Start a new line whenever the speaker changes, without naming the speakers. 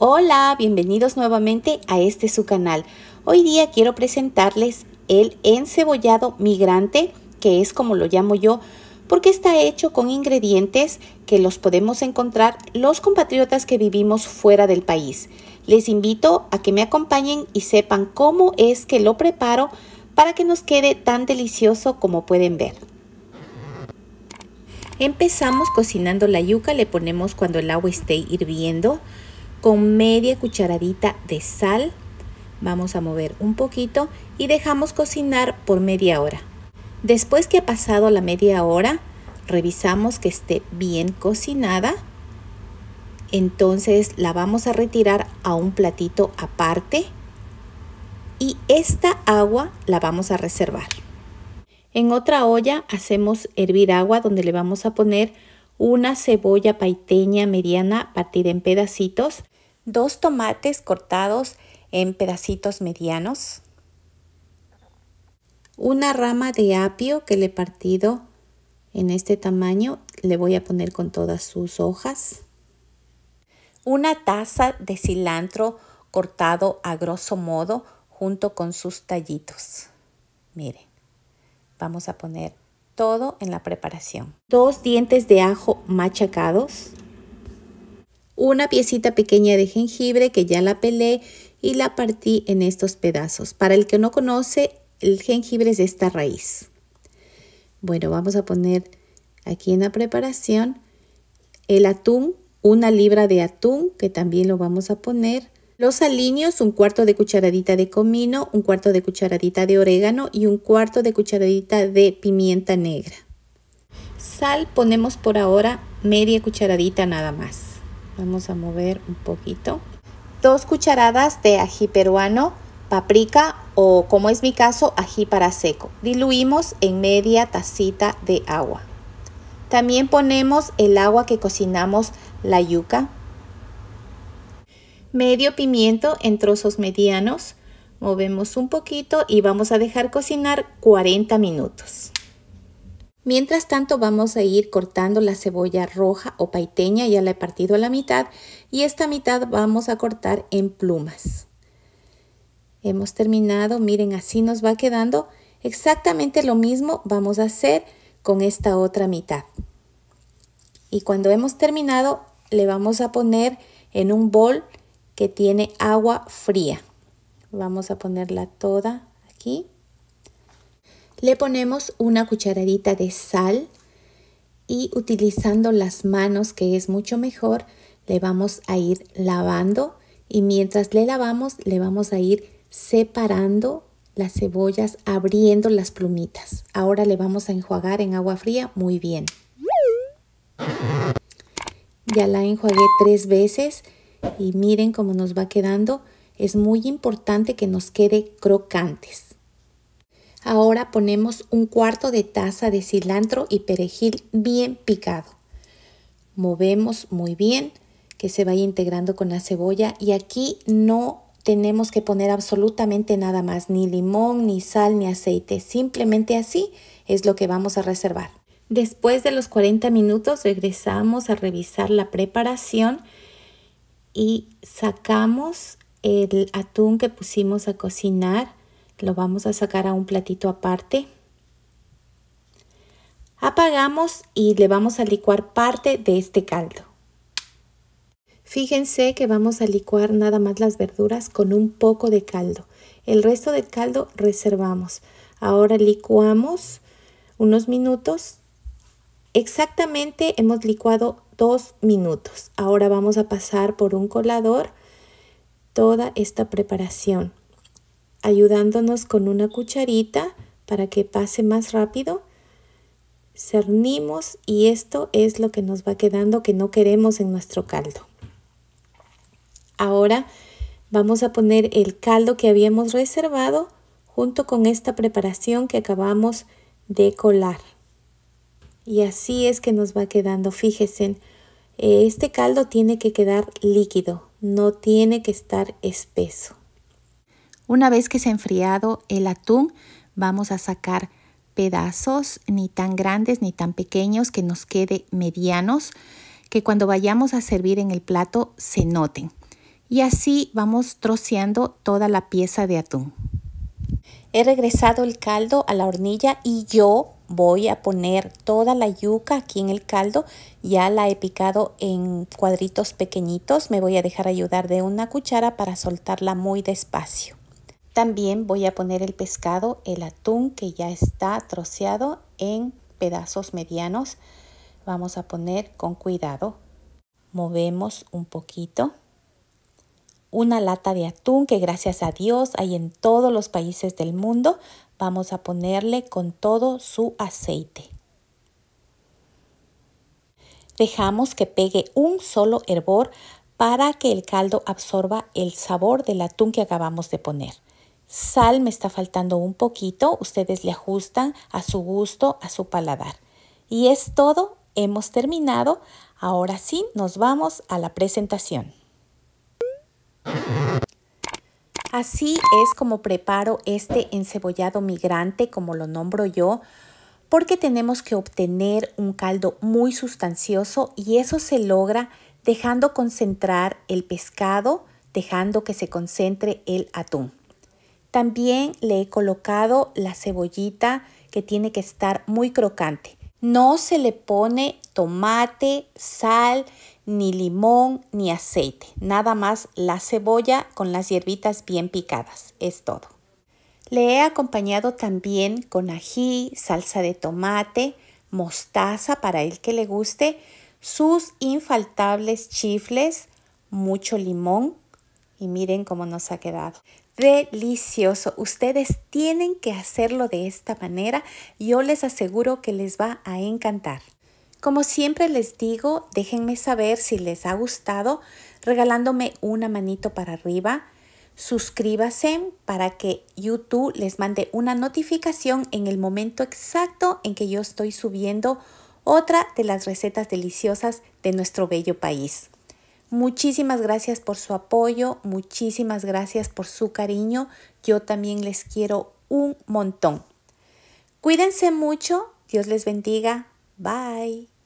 Hola, bienvenidos nuevamente a este su canal. Hoy día quiero presentarles el encebollado migrante, que es como lo llamo yo, porque está hecho con ingredientes que los podemos encontrar los compatriotas que vivimos fuera del país. Les invito a que me acompañen y sepan cómo es que lo preparo para que nos quede tan delicioso como pueden ver. Empezamos cocinando la yuca, le ponemos cuando el agua esté hirviendo con media cucharadita de sal. Vamos a mover un poquito y dejamos cocinar por media hora. Después que ha pasado la media hora, revisamos que esté bien cocinada. Entonces la vamos a retirar a un platito aparte y esta agua la vamos a reservar. En otra olla hacemos hervir agua donde le vamos a poner una cebolla paiteña mediana partida en pedacitos dos tomates cortados en pedacitos medianos, una rama de apio que le he partido en este tamaño, le voy a poner con todas sus hojas, una taza de cilantro cortado a grosso modo junto con sus tallitos. Miren, vamos a poner todo en la preparación. Dos dientes de ajo machacados, una piecita pequeña de jengibre que ya la pelé y la partí en estos pedazos. Para el que no conoce, el jengibre es esta raíz. Bueno, vamos a poner aquí en la preparación el atún, una libra de atún que también lo vamos a poner. Los aliños, un cuarto de cucharadita de comino, un cuarto de cucharadita de orégano y un cuarto de cucharadita de pimienta negra. Sal ponemos por ahora media cucharadita nada más. Vamos a mover un poquito. Dos cucharadas de ají peruano, paprika o como es mi caso, ají para seco. Diluimos en media tacita de agua. También ponemos el agua que cocinamos la yuca. Medio pimiento en trozos medianos. Movemos un poquito y vamos a dejar cocinar 40 minutos. Mientras tanto vamos a ir cortando la cebolla roja o paiteña, ya la he partido a la mitad y esta mitad vamos a cortar en plumas. Hemos terminado, miren así nos va quedando. Exactamente lo mismo vamos a hacer con esta otra mitad. Y cuando hemos terminado le vamos a poner en un bol que tiene agua fría. Vamos a ponerla toda aquí. Le ponemos una cucharadita de sal y utilizando las manos, que es mucho mejor, le vamos a ir lavando y mientras le lavamos le vamos a ir separando las cebollas, abriendo las plumitas. Ahora le vamos a enjuagar en agua fría muy bien. Ya la enjuagué tres veces y miren cómo nos va quedando. Es muy importante que nos quede crocantes. Ahora ponemos un cuarto de taza de cilantro y perejil bien picado. Movemos muy bien que se vaya integrando con la cebolla y aquí no tenemos que poner absolutamente nada más, ni limón, ni sal, ni aceite. Simplemente así es lo que vamos a reservar. Después de los 40 minutos regresamos a revisar la preparación y sacamos el atún que pusimos a cocinar lo vamos a sacar a un platito aparte. Apagamos y le vamos a licuar parte de este caldo. Fíjense que vamos a licuar nada más las verduras con un poco de caldo. El resto del caldo reservamos. Ahora licuamos unos minutos. Exactamente hemos licuado dos minutos. Ahora vamos a pasar por un colador toda esta preparación ayudándonos con una cucharita para que pase más rápido. Cernimos y esto es lo que nos va quedando que no queremos en nuestro caldo. Ahora vamos a poner el caldo que habíamos reservado junto con esta preparación que acabamos de colar. Y así es que nos va quedando. Fíjense, eh, este caldo tiene que quedar líquido, no tiene que estar espeso. Una vez que se ha enfriado el atún, vamos a sacar pedazos ni tan grandes ni tan pequeños que nos quede medianos, que cuando vayamos a servir en el plato se noten. Y así vamos troceando toda la pieza de atún. He regresado el caldo a la hornilla y yo voy a poner toda la yuca aquí en el caldo. Ya la he picado en cuadritos pequeñitos. Me voy a dejar ayudar de una cuchara para soltarla muy despacio. También voy a poner el pescado, el atún que ya está troceado en pedazos medianos. Vamos a poner con cuidado. Movemos un poquito una lata de atún que gracias a Dios hay en todos los países del mundo. Vamos a ponerle con todo su aceite. Dejamos que pegue un solo hervor para que el caldo absorba el sabor del atún que acabamos de poner. Sal me está faltando un poquito, ustedes le ajustan a su gusto, a su paladar. Y es todo, hemos terminado. Ahora sí, nos vamos a la presentación. Así es como preparo este encebollado migrante, como lo nombro yo, porque tenemos que obtener un caldo muy sustancioso y eso se logra dejando concentrar el pescado, dejando que se concentre el atún. También le he colocado la cebollita que tiene que estar muy crocante. No se le pone tomate, sal, ni limón, ni aceite. Nada más la cebolla con las hierbitas bien picadas. Es todo. Le he acompañado también con ají, salsa de tomate, mostaza para el que le guste, sus infaltables chifles, mucho limón y miren cómo nos ha quedado delicioso. Ustedes tienen que hacerlo de esta manera. Yo les aseguro que les va a encantar. Como siempre les digo, déjenme saber si les ha gustado regalándome una manito para arriba. Suscríbase para que YouTube les mande una notificación en el momento exacto en que yo estoy subiendo otra de las recetas deliciosas de nuestro bello país. Muchísimas gracias por su apoyo, muchísimas gracias por su cariño. Yo también les quiero un montón. Cuídense mucho, Dios les bendiga. Bye.